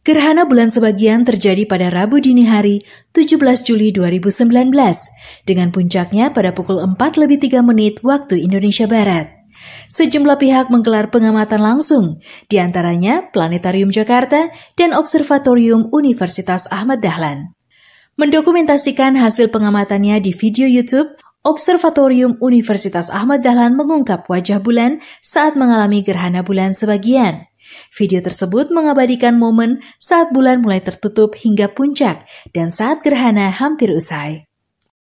Gerhana bulan sebagian terjadi pada Rabu dini hari 17 Juli 2019 dengan puncaknya pada pukul 4 lebih 3 menit waktu Indonesia Barat. Sejumlah pihak menggelar pengamatan langsung, diantaranya Planetarium Jakarta dan Observatorium Universitas Ahmad Dahlan. Mendokumentasikan hasil pengamatannya di video YouTube, Observatorium Universitas Ahmad Dahlan mengungkap wajah bulan saat mengalami gerhana bulan sebagian. Video tersebut mengabadikan momen saat bulan mulai tertutup hingga puncak dan saat gerhana hampir usai.